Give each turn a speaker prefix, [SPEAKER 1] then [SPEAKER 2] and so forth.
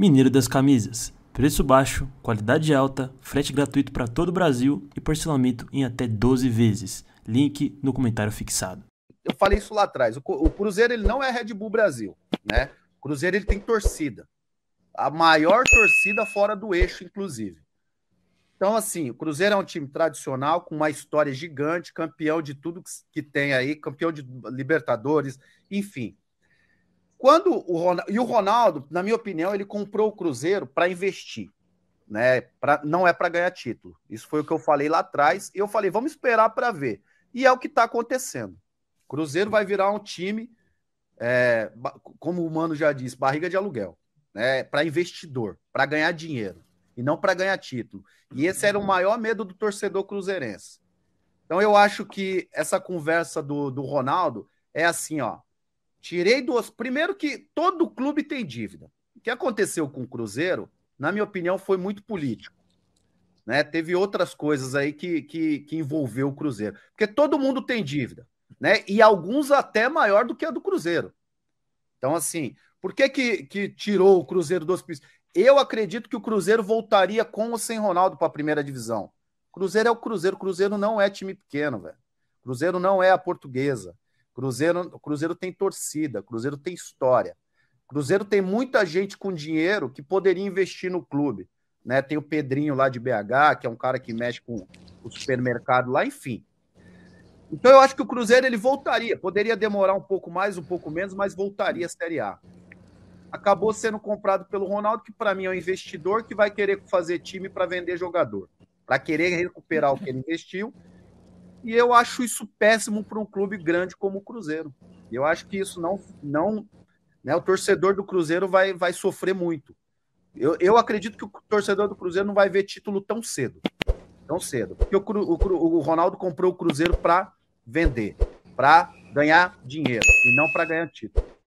[SPEAKER 1] Mineiro das Camisas. Preço baixo, qualidade alta, frete gratuito para todo o Brasil e parcelamento em até 12 vezes. Link no comentário fixado. Eu falei isso lá atrás. O Cruzeiro ele não é Red Bull Brasil, né? O Cruzeiro ele tem torcida. A maior torcida fora do eixo, inclusive. Então, assim, o Cruzeiro é um time tradicional, com uma história gigante, campeão de tudo que tem aí, campeão de Libertadores, enfim. Quando o Ronaldo, e o Ronaldo, na minha opinião, ele comprou o Cruzeiro para investir, né? Pra, não é para ganhar título. Isso foi o que eu falei lá atrás. E eu falei, vamos esperar para ver. E é o que está acontecendo. Cruzeiro vai virar um time, é, como o mano já disse, barriga de aluguel, né? Para investidor, para ganhar dinheiro e não para ganhar título. E esse era o maior medo do torcedor cruzeirense. Então eu acho que essa conversa do, do Ronaldo é assim, ó. Tirei duas. Primeiro que todo clube tem dívida. O que aconteceu com o Cruzeiro, na minha opinião, foi muito político. Né? Teve outras coisas aí que, que, que envolveu o Cruzeiro. Porque todo mundo tem dívida, né? E alguns até maior do que a do Cruzeiro. Então, assim, por que, que, que tirou o Cruzeiro do hospício? Eu acredito que o Cruzeiro voltaria com ou sem Ronaldo para a primeira divisão. Cruzeiro é o Cruzeiro. Cruzeiro não é time pequeno, velho. Cruzeiro não é a portuguesa. Cruzeiro, Cruzeiro tem torcida, Cruzeiro tem história. Cruzeiro tem muita gente com dinheiro que poderia investir no clube. Né? Tem o Pedrinho lá de BH, que é um cara que mexe com o supermercado lá, enfim. Então eu acho que o Cruzeiro ele voltaria, poderia demorar um pouco mais, um pouco menos, mas voltaria a Série A. Acabou sendo comprado pelo Ronaldo, que para mim é um investidor que vai querer fazer time para vender jogador, para querer recuperar o que ele investiu e eu acho isso péssimo para um clube grande como o Cruzeiro. Eu acho que isso não. não né, o torcedor do Cruzeiro vai, vai sofrer muito. Eu, eu acredito que o torcedor do Cruzeiro não vai ver título tão cedo. Tão cedo. Porque o, o, o Ronaldo comprou o Cruzeiro para vender, para ganhar dinheiro e não para ganhar título.